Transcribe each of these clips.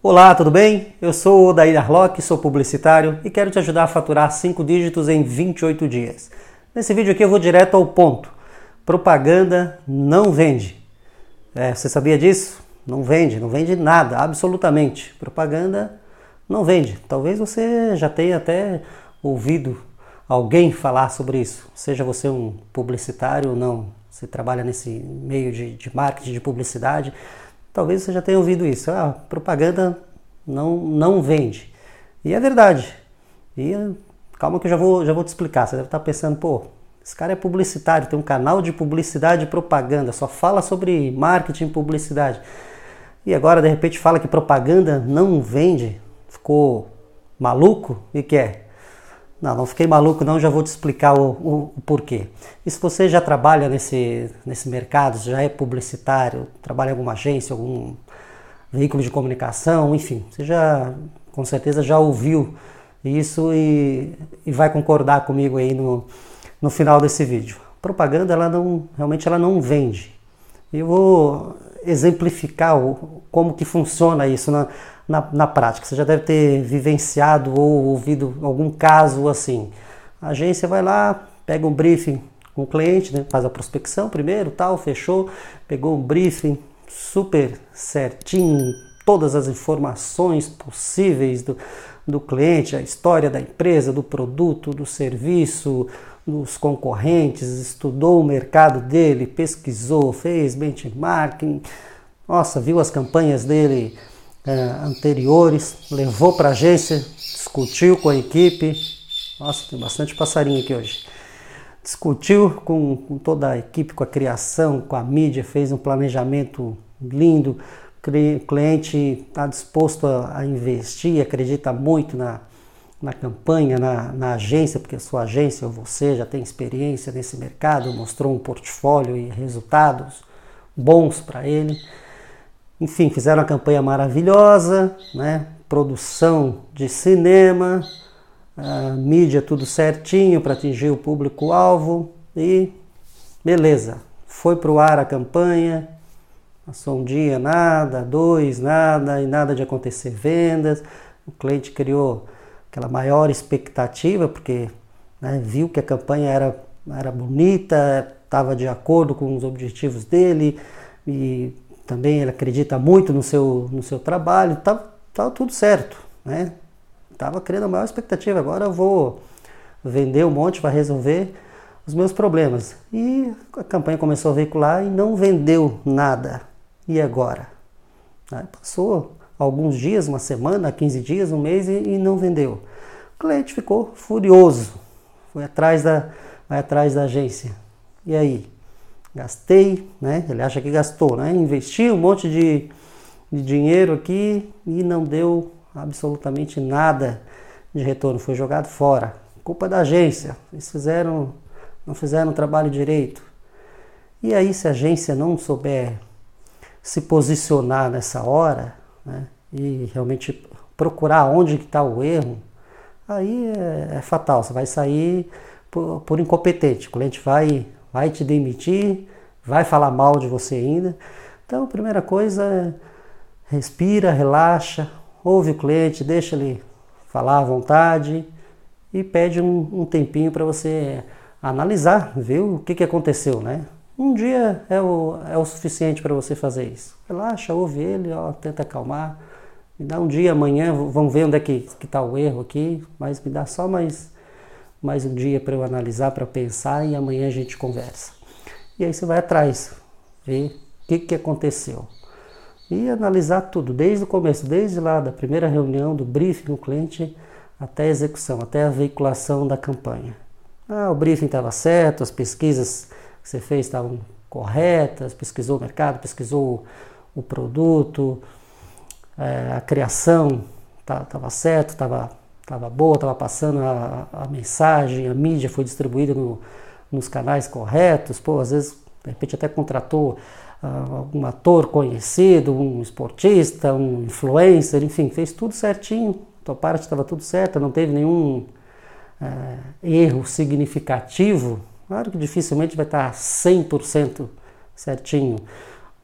Olá, tudo bem? Eu sou o Daí Arlock, sou publicitário e quero te ajudar a faturar 5 dígitos em 28 dias. Nesse vídeo aqui eu vou direto ao ponto. Propaganda não vende. É, você sabia disso? Não vende, não vende nada, absolutamente. Propaganda não vende. Talvez você já tenha até ouvido alguém falar sobre isso, seja você um publicitário ou não, você trabalha nesse meio de, de marketing, de publicidade Talvez você já tenha ouvido isso. Ah, propaganda não, não vende. E é verdade. E calma que eu já vou, já vou te explicar. Você deve estar pensando, pô, esse cara é publicitário, tem um canal de publicidade e propaganda, só fala sobre marketing e publicidade. E agora de repente fala que propaganda não vende. Ficou maluco e quer? É? Não, não fiquei maluco, não, já vou te explicar o, o, o, porquê. E se você já trabalha nesse, nesse mercado, já é publicitário, trabalha em alguma agência, algum veículo de comunicação, enfim, você já com certeza já ouviu isso e, e vai concordar comigo aí no, no final desse vídeo. Propaganda, ela não, realmente ela não vende. Eu vou exemplificar o, como que funciona isso na, né? na, na prática? Você já deve ter vivenciado ou ouvido algum caso assim. A agência vai lá, pega um briefing com o cliente, né? faz a prospecção primeiro, tal, fechou, pegou um briefing super certinho, todas as informações possíveis do, do cliente, a história da empresa, do produto, do serviço, dos concorrentes, estudou o mercado dele, pesquisou, fez benchmarking, nossa, viu as campanhas dele é, anteriores, levou para a agência, discutiu com a equipe. Nossa, tem bastante passarinho aqui hoje. Discutiu com, com toda a equipe, com a criação, com a mídia, fez um planejamento lindo. O cliente está disposto a, a, investir, acredita muito na, na campanha, na, na agência, porque a sua agência ou você já tem experiência nesse mercado, mostrou um portfólio e resultados bons para ele. Enfim, fizeram uma campanha maravilhosa, né? produção de cinema, mídia tudo certinho para atingir o público-alvo e beleza. Foi para o ar a campanha, passou um dia nada, dois nada e nada de acontecer vendas. O cliente criou aquela maior expectativa porque né, viu que a campanha era, era bonita, estava de acordo com os objetivos dele e também ele acredita muito no seu, no seu trabalho, tá, tá tudo certo, né? Tava criando a maior expectativa, agora eu vou vender um monte, para resolver os meus problemas. E a campanha começou a veicular e não vendeu nada. E agora? Aí passou alguns dias, uma semana, 15 dias, um mês e, e não vendeu. O cliente ficou furioso, foi atrás da, vai atrás da agência. E aí? gastei, né? Ele acha que gastou, né? Investi um monte de, de dinheiro aqui e não deu absolutamente nada de retorno, foi jogado fora. Culpa da agência. Eles fizeram, não fizeram o trabalho direito. E aí, se a agência não souber se posicionar nessa hora, né? E realmente procurar onde está o erro, aí é, é, fatal. Você vai sair por, por, incompetente. O cliente vai vai te demitir, vai falar mal de você ainda. Então, primeira coisa, é, respira, relaxa, ouve o cliente, deixa ele falar à vontade e pede um, um tempinho para você analisar, ver o que, que aconteceu, né? Um dia é o, é o suficiente para você fazer isso. Relaxa, ouve ele, ó, tenta acalmar. Me dá um dia amanhã, vamos ver onde é que está o erro aqui, mas me dá só mais mais um dia para eu analisar, para pensar e amanhã a gente conversa. E aí você vai atrás, ver o que, que aconteceu. E analisar tudo, desde o começo, desde lá da primeira reunião, do briefing com o cliente, até a execução, até a veiculação da campanha. Ah, o briefing estava certo, as pesquisas que você fez estavam corretas, pesquisou o mercado, pesquisou o produto, é, a criação estava certo, estava estava boa, estava passando a, a, mensagem, a mídia foi distribuída no, nos canais corretos, pô, às vezes, de repente até contratou ah, algum ator conhecido, um esportista, um influencer, enfim, fez tudo certinho, tua então, parte estava tudo certa, não teve nenhum uh, erro significativo, claro que dificilmente vai tá estar 100% certinho,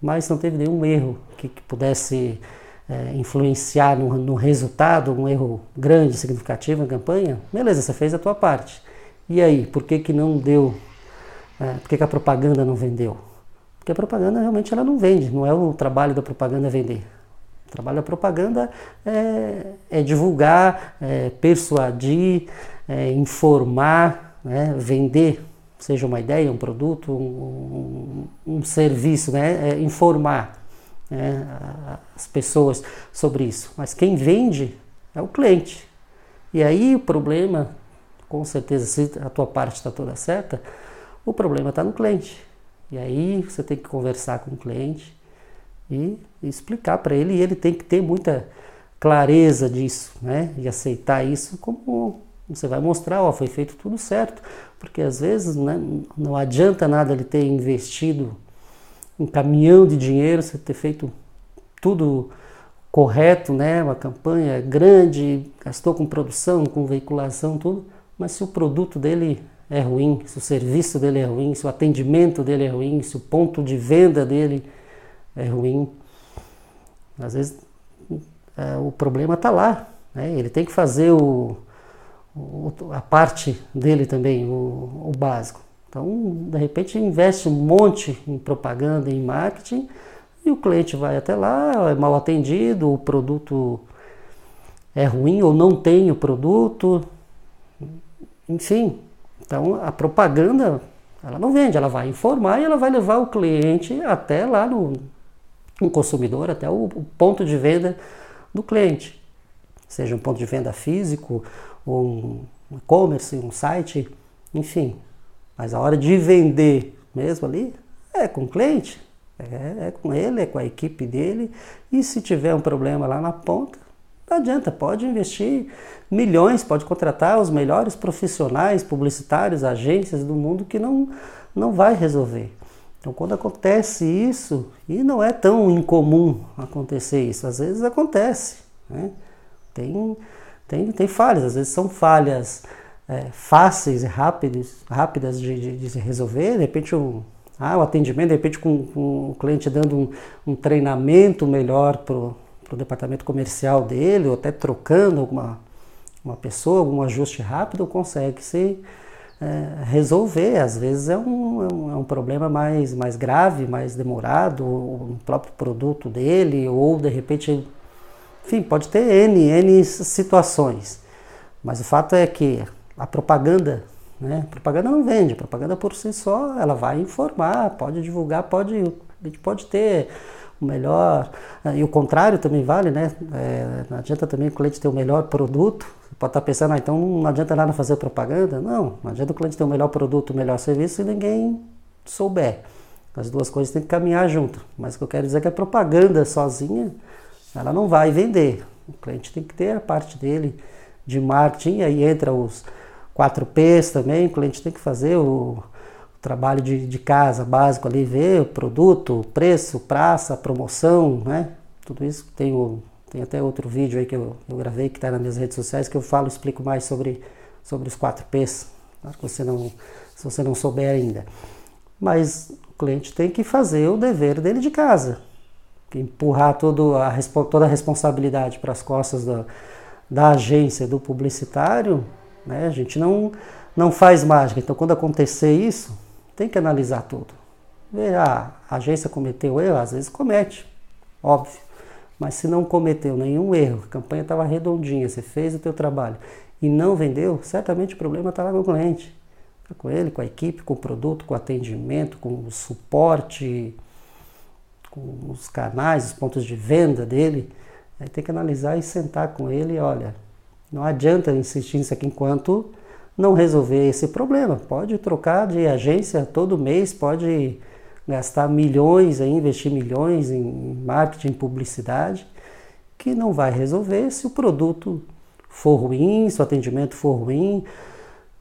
mas não teve nenhum erro que, que pudesse é, influenciar no, no, resultado, um erro grande, significativo na campanha, beleza, você fez a tua parte. E aí, por que, que não deu? É, por que, que a propaganda não vendeu? Porque a propaganda realmente ela não vende, não é o trabalho da propaganda vender. O trabalho da propaganda é, é divulgar, é, persuadir, é, informar, né, vender, seja uma ideia, um produto, um, um, um serviço, né, é, informar né, as pessoas sobre isso. Mas quem vende é o cliente. E aí o problema, com certeza, se a tua parte está toda certa, o problema está no cliente. E aí você tem que conversar com o cliente e explicar para ele. E ele tem que ter muita clareza disso, né? E aceitar isso como você vai mostrar, ó, foi feito tudo certo. Porque às vezes né, não adianta nada ele ter investido um caminhão de dinheiro, você ter feito tudo correto, né? Uma campanha grande, gastou com produção, com veiculação, tudo, mas se o produto dele é ruim, se o serviço dele é ruim, se o atendimento dele é ruim, se o ponto de venda dele é ruim, às vezes é, o problema está lá, né? Ele tem que fazer o, o, a parte dele também, o, o básico. Então, de repente, investe um monte em propaganda, em marketing, e o cliente vai até lá, é mal atendido, o produto é ruim ou não tem o produto, enfim. Então, a propaganda, ela não vende, ela vai informar e ela vai levar o cliente até lá no, no consumidor, até o, o ponto de venda do cliente. Seja um ponto de venda físico, ou um e-commerce, um site, enfim, mas a hora de vender mesmo ali, é com o cliente, é, é com ele, é com a equipe dele. E se tiver um problema lá na ponta, não adianta, pode investir milhões, pode contratar os melhores profissionais, publicitários, agências do mundo que não, não vai resolver. Então, quando acontece isso, e não é tão incomum acontecer isso, às vezes acontece. Né? Tem, tem, tem falhas, às vezes são falhas é, fáceis e rápidos, rápidas de, de, de, se resolver, de repente um, ah, o atendimento, de repente com, com o cliente dando um, um treinamento melhor para o departamento comercial dele, ou até trocando alguma uma pessoa, algum ajuste rápido, consegue se é, resolver. Às vezes é um, é um, é um, problema mais, mais grave, mais demorado, o próprio produto dele, ou de repente, enfim, pode ter N, N situações. Mas o fato é que a propaganda. Né? A propaganda não vende, propaganda por si só ela vai informar, pode divulgar, pode, a gente pode ter o melhor. Ah, e o contrário também vale, né? É, não adianta também o cliente ter o melhor produto. Você pode estar tá pensando, ah, então não adianta nada fazer propaganda. Não, não adianta o cliente ter o melhor produto, o melhor serviço e ninguém souber. As duas coisas têm que caminhar junto. Mas o que eu quero dizer é que a propaganda sozinha, ela não vai vender. O cliente tem que ter a parte dele de marketing, aí entra os 4Ps também, o cliente tem que fazer o, o trabalho de, de, casa básico ali, ver o produto, o preço, praça, promoção, né? Tudo isso tem, o, tem até outro vídeo aí que eu, eu gravei que está nas minhas redes sociais que eu falo, explico mais sobre, sobre os 4Ps, claro tá? você não, se você não souber ainda. Mas o cliente tem que fazer o dever dele de casa, empurrar todo a, toda a responsabilidade para as costas da da agência, do publicitário, né? a gente não, não faz mágica. Então, quando acontecer isso, tem que analisar tudo. Ver, ah, a agência cometeu erro? Às vezes comete, óbvio. Mas se não cometeu nenhum erro, a campanha estava redondinha, você fez o teu trabalho e não vendeu, certamente o problema está lá no cliente. está com ele, com a equipe, com o produto, com o atendimento, com o suporte, com os canais, os pontos de venda dele. Aí tem que analisar e sentar com ele, olha, não adianta insistir nisso aqui enquanto não resolver esse problema. Pode trocar de agência todo mês, pode gastar milhões, aí, investir milhões em marketing, publicidade, que não vai resolver se o produto for ruim, se o atendimento for ruim,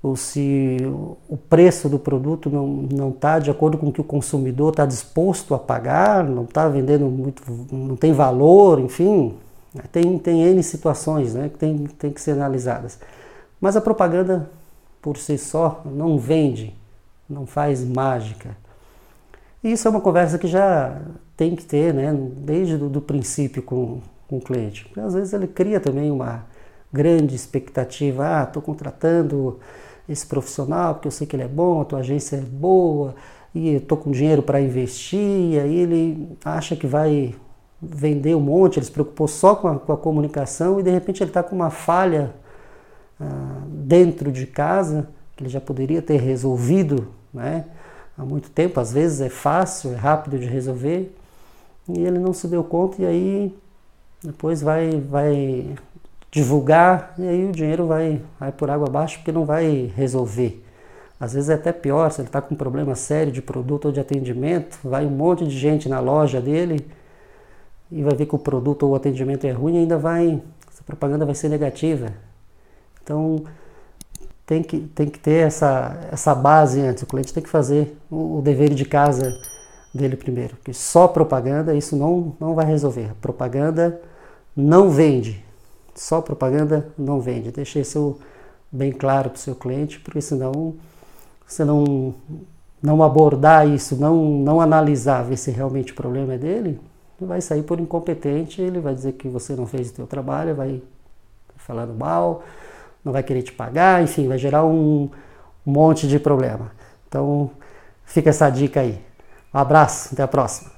ou se o preço do produto não está de acordo com o que o consumidor está disposto a pagar, não está vendendo muito, não tem valor, enfim, né? tem, tem N situações né, que tem, tem que ser analisadas. Mas a propaganda por si só não vende, não faz mágica. E isso é uma conversa que já tem que ter, né, desde do, princípio com, com o cliente. Porque às vezes ele cria também uma grande expectativa, ah, estou contratando esse profissional, porque eu sei que ele é bom, a tua agência é boa, e eu tô com dinheiro para investir, e aí ele acha que vai vender um monte, ele se preocupou só com a, com a comunicação e de repente ele está com uma falha ah, dentro de casa que ele já poderia ter resolvido né, há muito tempo, às vezes é fácil, é rápido de resolver, e ele não se deu conta e aí depois vai, vai divulgar, e aí o dinheiro vai, vai por água abaixo porque não vai resolver. Às vezes é até pior, se ele está com um problema sério de produto ou de atendimento, vai um monte de gente na loja dele e vai ver que o produto ou o atendimento é ruim e ainda vai, essa propaganda vai ser negativa. Então tem que, tem que ter essa, essa base antes, o cliente tem que fazer o, o dever de casa dele primeiro, que só propaganda isso não, não vai resolver. A propaganda não vende, só propaganda não vende. Deixe isso bem claro para o seu cliente, porque senão você não, não abordar isso, não, não analisar, ver se realmente o problema é dele, vai sair por incompetente, ele vai dizer que você não fez o seu trabalho, vai falando mal, não vai querer te pagar, enfim, vai gerar um monte de problema. Então, fica essa dica aí. Um abraço, até a próxima.